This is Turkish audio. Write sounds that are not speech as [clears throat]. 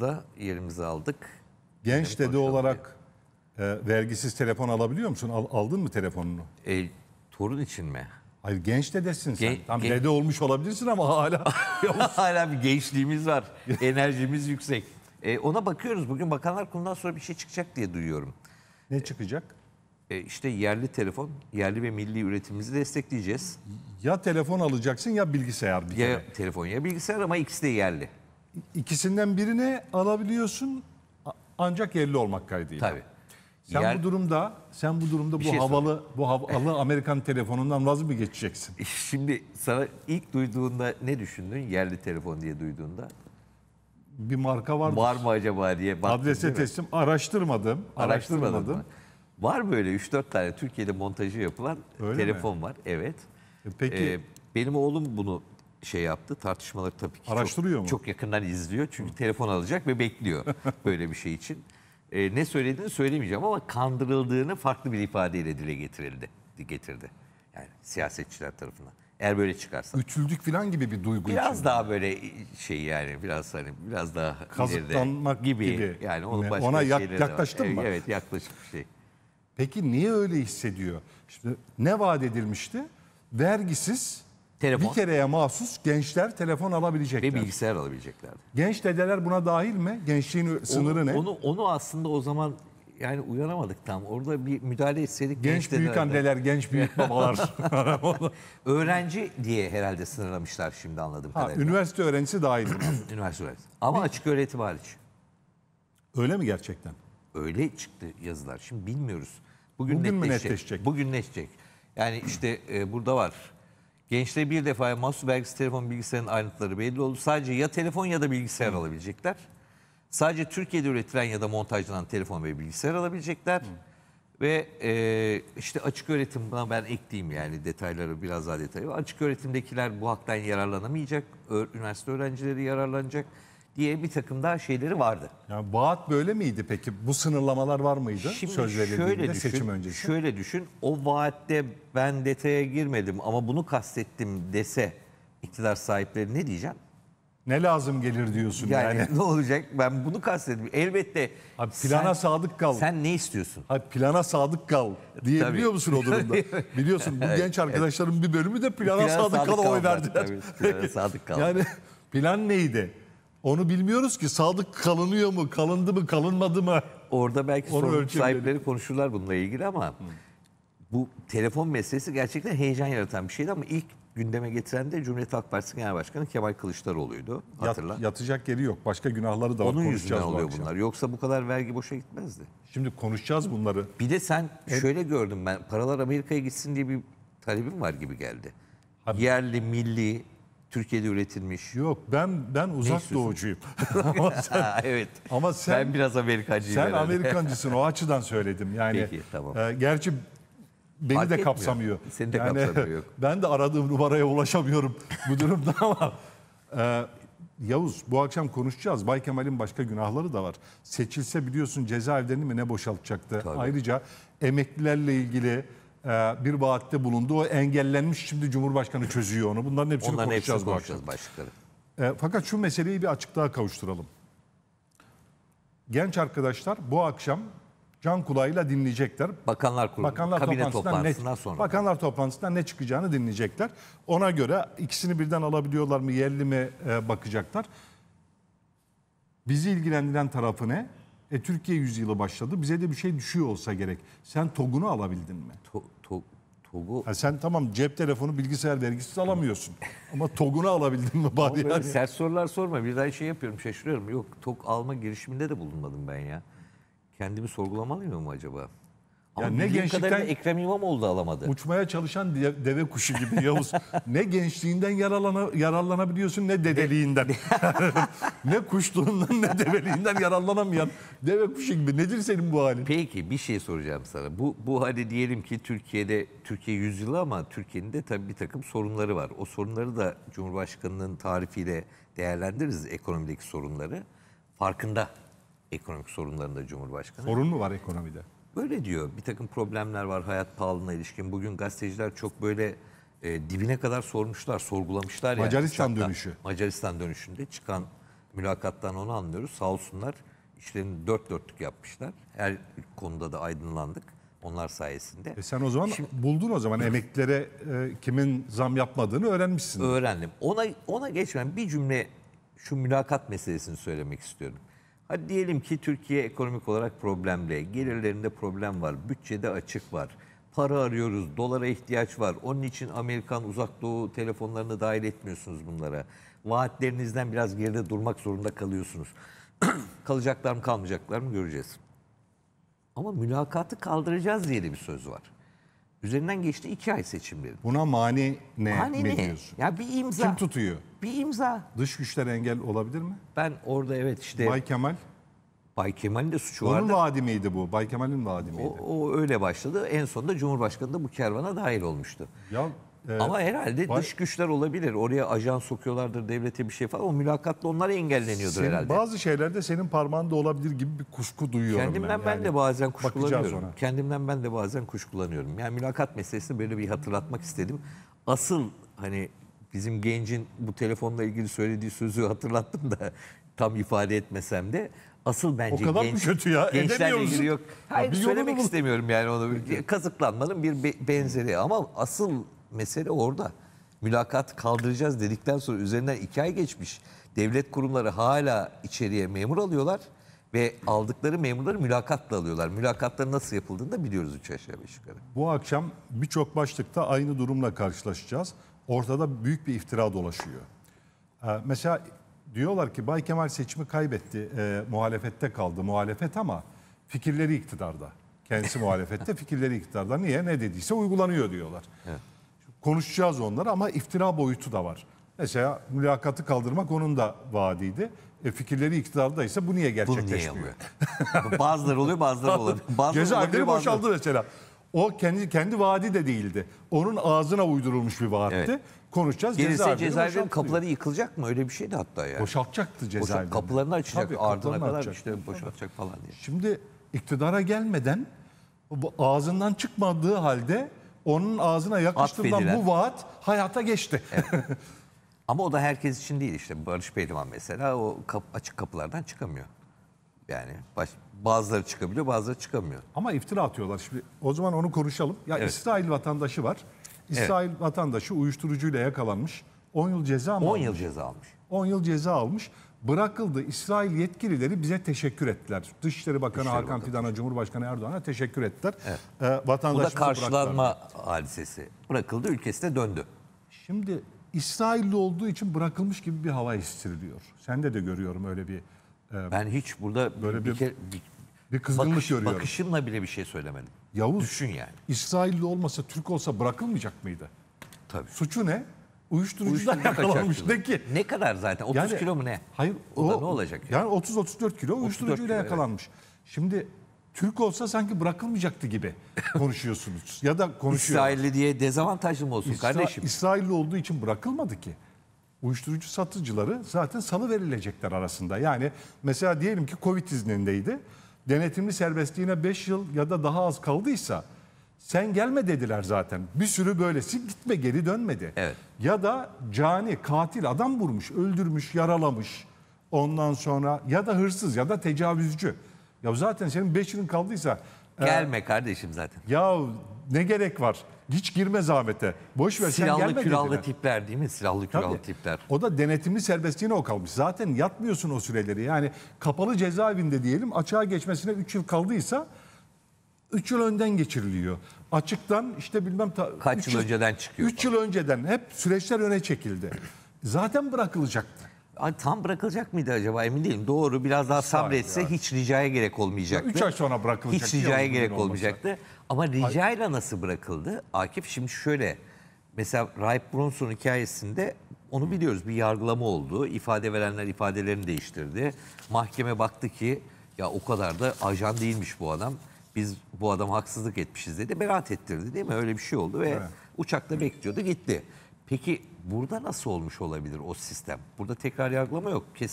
da yerimizi aldık. Genç dedi olarak e, vergisiz telefon alabiliyor musun? Al, aldın mı telefonunu? E, torun için mi? Hayır genç dedesin sen. Gen, Tam gen... dede olmuş olabilirsin ama hala [laughs] hala bir gençliğimiz var. Enerjimiz yüksek. E, ona bakıyoruz. Bugün Bakanlar Kurulu'ndan sonra bir şey çıkacak diye duyuyorum. Ne çıkacak? E, işte yerli telefon, yerli ve milli üretimimizi destekleyeceğiz. Ya telefon alacaksın ya bilgisayar bir Ya telefon ya bilgisayar ama ikisi de yerli. İkisinden birine alabiliyorsun ancak yerli olmak kaydıyla. Tabii. Sen Yer- bu durumda sen bu durumda bu şey havalı bu havalı Amerikan telefonundan vaz mı geçeceksin? [laughs] Şimdi sana ilk duyduğunda ne düşündün? Yerli telefon diye duyduğunda. Bir marka vardır. Var mı acaba diye baktın Adrese teslim araştırmadım. Araştırmadım. Var böyle 3-4 tane Türkiye'de montajı yapılan Öyle telefon var. Evet. E, peki. Ee, benim oğlum bunu şey yaptı. Tartışmaları tabii ki Araştırıyor çok, mu? çok yakından izliyor. Çünkü telefon alacak ve bekliyor [laughs] böyle bir şey için. E, ne söylediğini söylemeyeceğim ama kandırıldığını farklı bir ifadeyle dile getirildi. Getirdi. Yani siyasetçiler tarafından. Eğer böyle çıkarsa. Üçlülük falan gibi bir duygu Biraz içinde. daha böyle şey yani biraz hani biraz daha kazıklanmak gibi. gibi. Yani onu başka ona yak, yaklaştın mı? Evet yaklaşık bir şey. Peki niye öyle hissediyor? Şimdi ne vaat edilmişti? Vergisiz Telefon. Bir kereye mahsus gençler telefon alabilecekler. Ve bilgisayar alabilecekler. Genç dedeler buna dahil mi? Gençliğin sınırı onu, ne? Onu, onu aslında o zaman yani uyanamadık tam. Orada bir müdahale etseydik. Genç, genç büyük anneler, genç büyük babalar. [laughs] Öğrenci diye herhalde sınırlamışlar şimdi anladım. ha, kadarıyla. Üniversite öğrencisi dahil. [clears throat] üniversite öğrencisi. Ama açık öğretim hariç. Öyle mi gerçekten? Öyle çıktı yazılar. Şimdi bilmiyoruz. Bugün, Bugün netleşecek. netleşecek? Bugün netleşecek. Yani işte e, burada var Gençlere bir defaya mahsus vergisi telefon bilgisayarın ayrıntıları belli oldu. Sadece ya telefon ya da bilgisayar Hı. alabilecekler. Sadece Türkiye'de üretilen ya da montajlanan telefon ve bilgisayar alabilecekler. Hı. Ve e, işte açık öğretim buna ben ekleyeyim yani detayları biraz daha detaylı. Açık öğretimdekiler bu haktan yararlanamayacak. Üniversite öğrencileri yararlanacak diye bir takım daha şeyleri vardı. Yani vaat böyle miydi peki? Bu sınırlamalar var mıydı? Şimdi Söz şöyle düşün, seçim öncesi. Şöyle düşün. O vaatte ben detaya girmedim ama bunu kastettim dese iktidar sahipleri ne diyeceğim? Ne lazım gelir diyorsun yani. yani. [laughs] ne olacak? Ben bunu kastettim. Elbette. Abi plana sen, sadık kal. Sen ne istiyorsun? Abi plana sadık kal diyebiliyor tabii. musun o durumda? [laughs] Biliyorsun bu genç arkadaşların bir bölümü de plana, plana sadık, sadık kal oy verdiler. Tabii, plana sadık [laughs] kal. yani plan neydi? Onu bilmiyoruz ki Sadık kalınıyor mu, kalındı mı, kalınmadı mı? Orada belki Onu sahipleri konuşurlar bununla ilgili ama bu telefon meselesi gerçekten heyecan yaratan bir şeydi ama ilk gündeme getiren de Cumhuriyet Halk Partisi Genel Başkanı Kemal Kılıçdaroğlu'ydu. Yat- Hatırla. yatacak yeri yok. Başka günahları da var. Onun yüzünden oluyor akşam. bunlar. Yoksa bu kadar vergi boşa gitmezdi. Şimdi konuşacağız bunları. Bir de sen e- şöyle gördüm ben paralar Amerika'ya gitsin diye bir talebim var gibi geldi. Yerli, milli Türkiye'de üretilmiş. Yok ben ben uzak Neyse. doğucuyum. [laughs] ama sen, evet. Ama sen ben biraz Amerikancıyım. Sen herhalde. Amerikancısın o açıdan söyledim. Yani Peki tamam. E, gerçi beni Fark de etmiyor. kapsamıyor. Seni de yani, kapsamıyor. [laughs] Ben de aradığım numaraya ulaşamıyorum bu durumda ama e, Yavuz bu akşam konuşacağız. Bay Kemal'in başka günahları da var. Seçilse biliyorsun cezaevlerini mi ne boşaltacaktı. Tabii. Ayrıca emeklilerle ilgili e, bir vaatte bulundu. O engellenmiş şimdi Cumhurbaşkanı çözüyor onu. Bunların hepsini Onların konuşacağız, hepsini konuşacağız başlıkları. E, fakat şu meseleyi bir açıklığa kavuşturalım. Genç arkadaşlar bu akşam can kulağıyla dinleyecekler. Bakanlar kurulu, Bakanlar kabine toplantısından ne, sonra. Bakanlar toplantısından ne çıkacağını dinleyecekler. Ona göre ikisini birden alabiliyorlar mı, yerli mi e, bakacaklar. Bizi ilgilendiren tarafı ne? E, Türkiye yüzyılı başladı. Bize de bir şey düşüyor olsa gerek. Sen TOG'unu alabildin mi? To Togu... Ha sen tamam cep telefonu bilgisayar vergisiz alamıyorsun. Ama TOG'unu alabildin mi bari yani? Sert sorular sorma. Bir daha şey yapıyorum şaşırıyorum. Yok TOG alma girişiminde de bulunmadım ben ya. Kendimi sorgulamalıyım mı acaba? Ama ne gençlikten Ekrem İmamoğlu da alamadı. Uçmaya çalışan deve kuşu gibi Yavuz. [laughs] ne gençliğinden yararlana, yararlanabiliyorsun ne dedeliğinden. [laughs] [laughs] ne kuşluğundan ne develiğinden yararlanamayan deve kuşu gibi. Nedir senin bu halin? Peki bir şey soracağım sana. Bu, bu hali diyelim ki Türkiye'de, Türkiye yüzyılı ama Türkiye'nin de tabii bir takım sorunları var. O sorunları da Cumhurbaşkanı'nın tarifiyle değerlendiririz ekonomideki sorunları. Farkında ekonomik sorunlarında Cumhurbaşkanı. Sorun mu var ekonomide? böyle diyor bir takım problemler var hayat pahalılığına ilişkin. Bugün gazeteciler çok böyle e, dibine kadar sormuşlar, sorgulamışlar. Macaristan yani. dönüşü. Macaristan dönüşünde çıkan mülakattan onu anlıyoruz. Sağ olsunlar işlerini dört dörtlük yapmışlar. Her konuda da aydınlandık onlar sayesinde. E sen o zaman Şimdi, buldun o zaman emeklilere e, kimin zam yapmadığını öğrenmişsin. Öğrendim. Ona ona geçmeden bir cümle şu mülakat meselesini söylemek istiyorum. Hadi diyelim ki Türkiye ekonomik olarak problemli, gelirlerinde problem var, bütçede açık var, para arıyoruz, dolara ihtiyaç var. Onun için Amerikan uzak doğu telefonlarını dahil etmiyorsunuz bunlara. Vaatlerinizden biraz geride durmak zorunda kalıyorsunuz. [clears throat] Kalacaklar mı kalmayacaklar mı göreceğiz. Ama mülakatı kaldıracağız diye de bir söz var. Üzerinden geçti iki ay seçimlerin. Buna mani ne, mani ne? diyorsun? Ya bir imza. Kim tutuyor? Bir imza. Dış güçler engel olabilir mi? Ben orada evet işte. Bay Kemal? Bay Kemal'in de suçu Onun vardı. Onun vaadi miydi bu? Bay Kemal'in vaadi miydi? O, o öyle başladı. En sonunda Cumhurbaşkanı da bu kervana dahil olmuştu. Ya ee, Ama herhalde var. dış güçler olabilir. Oraya ajan sokuyorlardır devlete bir şey falan. O mülakatla onlar engelleniyordur senin, herhalde. Bazı şeylerde senin parmağında olabilir gibi bir kuşku duyuyorum Kendimden ben. Yani. ben de bazen kuşkulanıyorum. Kendimden ben de bazen kuşkulanıyorum. Yani mülakat meselesini böyle bir hatırlatmak istedim. Asıl hani bizim gencin bu telefonla ilgili söylediği sözü hatırlattım da tam ifade etmesem de asıl bence o kadar genç, kötü ya? gençlerle ilgili yok. Hayır söylemek istemiyorum yani onu. Kazıklanmanın bir benzeri ama asıl mesele orada. Mülakat kaldıracağız dedikten sonra üzerinden iki ay geçmiş. Devlet kurumları hala içeriye memur alıyorlar ve aldıkları memurları mülakatla alıyorlar. Mülakatların nasıl yapıldığını da biliyoruz üç aşağı beş yukarı. Bu akşam birçok başlıkta aynı durumla karşılaşacağız. Ortada büyük bir iftira dolaşıyor. Ee, mesela diyorlar ki Bay Kemal seçimi kaybetti, e, muhalefette kaldı. Muhalefet ama fikirleri iktidarda. Kendisi muhalefette, fikirleri iktidarda. Niye? Ne dediyse uygulanıyor diyorlar. Evet konuşacağız onları ama iftira boyutu da var. Mesela mülakatı kaldırmak onun da vaadiydi. E, fikirleri iktidarda ise bu niye gerçekleşmiyor? Bu oluyor? [laughs] bazıları oluyor bazıları [laughs] oluyor. Bazıları boşaldı mesela. O kendi kendi vaadi de değildi. Onun ağzına uydurulmuş bir vaatti. Evet. Konuşacağız. Gelirse cezaevlerin kapıları yıkılacak mı? Öyle bir şeydi hatta yani. Boşaltacaktı cezaevlerini. Boşalt, kapılarını açacak. Tabii, ardına kadar açacak. işte boşaltacak falan diye. Şimdi iktidara gelmeden ağzından çıkmadığı halde onun ağzına yakıştırılan bu vaat hayata geçti. Evet. [laughs] Ama o da herkes için değil işte. Barış Pehlivan mesela o kap, açık kapılardan çıkamıyor. Yani baş, bazıları çıkabiliyor bazıları çıkamıyor. Ama iftira atıyorlar şimdi. O zaman onu konuşalım. Ya evet. İsrail vatandaşı var. İsrail evet. vatandaşı uyuşturucuyla yakalanmış. 10 yıl ceza mı 10 almış? yıl ceza almış. 10 yıl ceza almış bırakıldı. İsrail yetkilileri bize teşekkür ettiler. Dışişleri Bakanı Dışişleri Hakan Fidan'a, Cumhurbaşkanı Erdoğan'a teşekkür ettiler. Evet. Ee, Bu da karşılanma bıraktılar. hadisesi. Bırakıldı ülkesine döndü. Şimdi İsrailli olduğu için bırakılmış gibi bir hava hissediliyor. Sende de görüyorum öyle bir e, Ben hiç burada Böyle bir- kere- bir kızgınlık bakış- görüyorum. Bakışımla bile bir şey söylemedim. Yavuz Düşün yani. İsrailli olmasa Türk olsa bırakılmayacak mıydı? Tabii. Suçu ne? Uyuşturucudan yakalanmış ne ki. Ne kadar zaten? 30 yani, kilo mu ne? Hayır. O, o ne olacak? Yani, yani 30-34 kilo uyuşturucuyla kilo, yakalanmış. Evet. Şimdi Türk olsa sanki bırakılmayacaktı gibi [laughs] konuşuyorsunuz. ya da konuşuyor. İsrailli diye dezavantajlı mı olsun İsra kardeşim? İsrailli olduğu için bırakılmadı ki. Uyuşturucu satıcıları zaten salı verilecekler arasında. Yani mesela diyelim ki Covid iznindeydi. Denetimli serbestliğine 5 yıl ya da daha az kaldıysa sen gelme dediler zaten. Bir sürü böylesi gitme geri dönmedi. Evet. Ya da cani, katil adam vurmuş, öldürmüş, yaralamış. Ondan sonra ya da hırsız ya da tecavüzcü. Ya zaten senin 5 yılın kaldıysa e, Gelme e, kardeşim zaten. Ya ne gerek var? Hiç girme zahmete. Boş ver Silahlı sen gelme külahlı dediler. tipler değil mi? Silahlı külahlı Tabii. tipler. O da denetimli serbestliğine o kalmış. Zaten yatmıyorsun o süreleri. Yani kapalı cezaevinde diyelim açığa geçmesine 3 yıl kaldıysa 3 yıl önden geçiriliyor. Açıktan işte bilmem ta, Kaç üç yıl önceden çıkıyor 3 yıl önceden hep süreçler öne çekildi. Zaten bırakılacaktı. Ay, Tam bırakılacak mıydı acaba emin değilim. Doğru biraz daha sabretse hiç ricaya gerek olmayacaktı. 3 ay sonra bırakılacaktı. Hiç ricaya gerek olmasa. olmayacaktı. Ama ricayla nasıl bırakıldı? Akif şimdi şöyle mesela Ray Brunson hikayesinde onu biliyoruz bir yargılama oldu. İfade verenler ifadelerini değiştirdi. Mahkeme baktı ki ya o kadar da ajan değilmiş bu adam biz bu adama haksızlık etmişiz dedi. berat ettirdi değil mi? Öyle bir şey oldu ve evet. uçakta bekliyordu gitti. Peki burada nasıl olmuş olabilir o sistem? Burada tekrar yargılama yok. kesin.